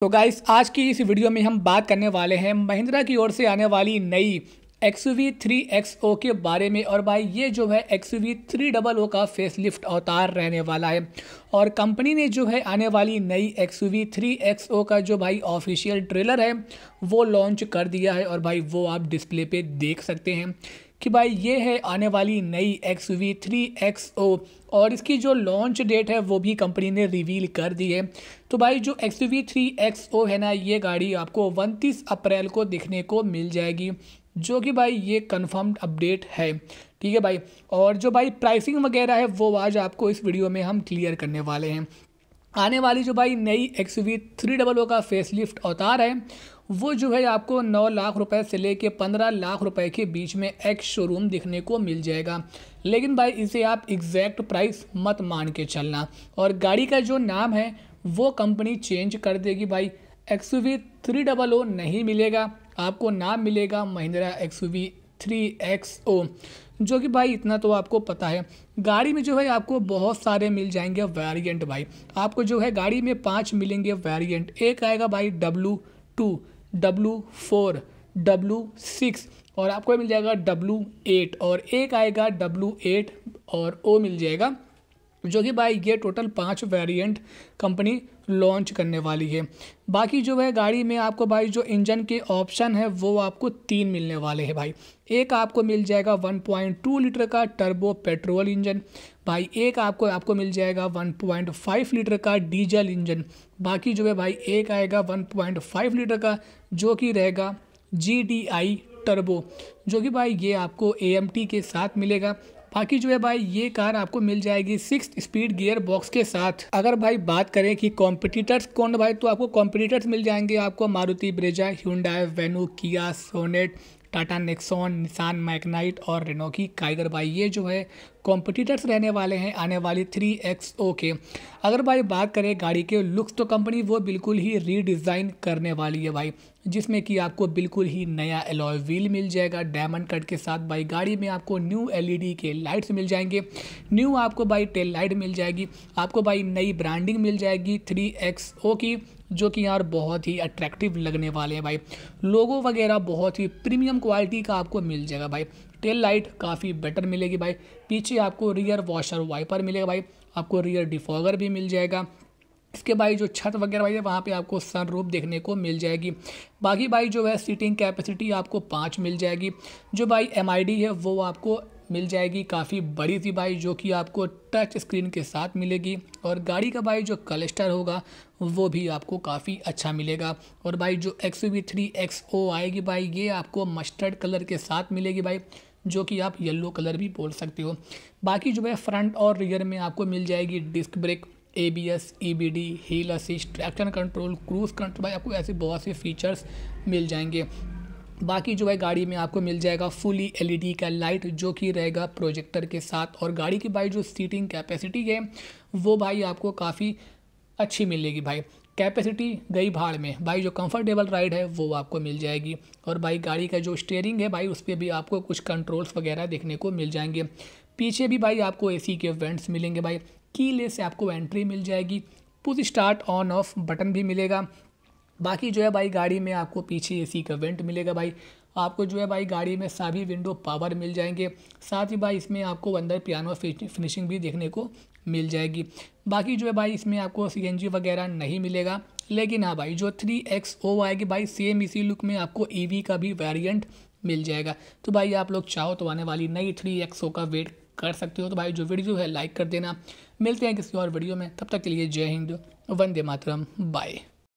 तो गाइस आज की इस वीडियो में हम बात करने वाले हैं महिंद्रा की ओर से आने वाली नई X V three X O के बारे में और भाई ये जो है X V three double O का फेसलिफ्ट अवतार रहने वाला है और कंपनी ने जो है आने वाली नई X V three X O का जो भाई ऑफिशियल ट्रेलर है वो लॉन्च कर दिया है और भाई वो आप डिस्प्ले पे देख सकते हैं कि भाई ये है आने वाली नई X V three X O और इसकी जो लॉन्च डेट है वो भी कंपनी ने रिवील कर दी है तो भाई जो X V three X O है ना ये गाड़ी आपको उनतीस अप्रैल को देखने को मिल जाएगी जो कि भाई ये कन्फर्म्ड अपडेट है ठीक है भाई और जो भाई प्राइसिंग वगैरह है वो आज आपको इस वीडियो में हम क्लियर करने वाले हैं आने वाली जो भाई नई X V three double O का फेस लिफ्ट अवतार है वो जो है आपको नौ लाख रुपए से लेके पंद्रह लाख रुपए के बीच में एक्स शोरूम दिखने को मिल जाएगा लेकिन भाई इसे आप एग्जैक्ट प्राइस मत मान के चलना और गाड़ी का जो नाम है वो कंपनी चेंज कर देगी भाई X U V three double O नहीं मिलेगा आपको नाम मिलेगा Mahindra X U V three X O जो कि भाई इतना तो आपको पता है गाड़ी में जो है आपको बहुत सारे मिल जाएंगे वेरिएंट भाई आपको जो है गाड़ी में पांच मिलेंगे वेरिएंट एक आएगा भाई W two W four W six और आपको मिल जाएगा डब्लू एट और एक आएगा डब्लू एट और ओ मिल जाएगा जो कि भाई ये टोटल पाँच वेरिएंट कंपनी लॉन्च करने वाली है बाकी जो है गाड़ी में आपको भाई जो इंजन के ऑप्शन है वो आपको तीन मिलने वाले हैं भाई एक आपको मिल जाएगा 1.2 लीटर का टर्बो पेट्रोल इंजन भाई एक आपको आपको मिल जाएगा 1.5 लीटर का डीजल इंजन बाकी जो है भाई एक आएगा वन लीटर का जो कि रहेगा जी टर्बो जो कि भाई ये आपको ए के साथ मिलेगा बाकी जो है भाई ये कार आपको मिल जाएगी सिक्स स्पीड गियर बॉक्स के साथ अगर भाई बात करें कि कॉम्पिटिटर्स कौन भाई तो आपको कॉम्पिटिटर्स मिल जाएंगे आपको Maruti Brezza Hyundai Venue Kia Sonet Tata Nexon Nissan Magnite और रेनो की काइगर बाई ये जो है कॉम्पिटिटर्स रहने वाले हैं आने वाली थ्री एक्स ओ के अगर भाई बात करें गाड़ी के लुक्स तो कंपनी वो बिल्कुल ही रीडिज़ाइन करने वाली है भाई जिसमें कि आपको बिल्कुल ही नया एलॉय व्हील मिल जाएगा डायमंड कट के साथ भाई गाड़ी में आपको न्यू एलईडी के लाइट्स मिल जाएंगे न्यू आपको भाई टेल लाइट मिल जाएगी आपको भाई नई ब्रांडिंग मिल जाएगी थ्री एक्स ओ की जो कि यार बहुत ही अट्रैक्टिव लगने वाले हैं भाई लोगो वगैरह बहुत ही प्रीमियम क्वालिटी का आपको मिल जाएगा भाई टेल लाइट काफ़ी बेटर मिलेगी भाई पीछे आपको रियर वॉशर वाइपर मिलेगा भाई आपको रियर डिफॉगर भी मिल जाएगा इसके भाई जो छत वगैरह भाई है वहाँ पे आपको सनरूफ देखने को मिल जाएगी बाकी भाई जो है सीटिंग कैपेसिटी आपको पाँच मिल जाएगी जो भाई एम है वो आपको मिल जाएगी काफ़ी बड़ी सी बाइक जो कि आपको टच स्क्रीन के साथ मिलेगी और गाड़ी का बाइक जो कलस्टर होगा वो भी आपको काफ़ी अच्छा मिलेगा और बाइक जो X V three X O आएगी बाइक ये आपको मस्टर्ड कलर के साथ मिलेगी बाइक जो कि आप येलो कलर भी बोल सकते हो बाकी जो है फ्रंट और रियर में आपको मिल जाएगी disc brake A B S E B D hill assist traction control cruise control भाई आपको ऐसे बहुत से फीचर्स मिल जाएंगे बाकी जो है गाड़ी में आपको मिल जाएगा फुली एलईडी का लाइट जो कि रहेगा प्रोजेक्टर के साथ और गाड़ी की भाई जो सीटिंग कैपेसिटी है वो भाई आपको काफ़ी अच्छी मिलेगी भाई कैपेसिटी गई भाड़ में भाई जो कंफर्टेबल राइड है वो आपको मिल जाएगी और भाई गाड़ी का जो स्टेयरिंग है भाई उस पर भी आपको कुछ कंट्रोल्स वगैरह देखने को मिल जाएंगे पीछे भी भाई आपको ए के वेंट्स मिलेंगे भाई की से आपको एंट्री मिल जाएगी पुज स्टार्ट ऑन ऑफ बटन भी मिलेगा बाकी जो है भाई गाड़ी में आपको पीछे एसी का वेंट मिलेगा भाई आपको जो है भाई गाड़ी में सभी विंडो पावर मिल जाएंगे साथ ही भाई इसमें आपको अंदर पियानो फिनिशिंग भी देखने को मिल जाएगी बाकी जो है भाई इसमें आपको सी वगैरह नहीं मिलेगा लेकिन हाँ भाई जो थ्री एक्स ओ आएगी भाई सेम इसी लुक में आपको ई e का भी वेरियंट मिल जाएगा तो भाई आप लोग चाहो तो आने वाली नई थ्री एक्स ओ का वेट कर सकते हो तो भाई जो वीडियो है लाइक कर देना मिलते हैं किसी और वीडियो में तब तक के लिए जय हिंद वंदे मातरम बाय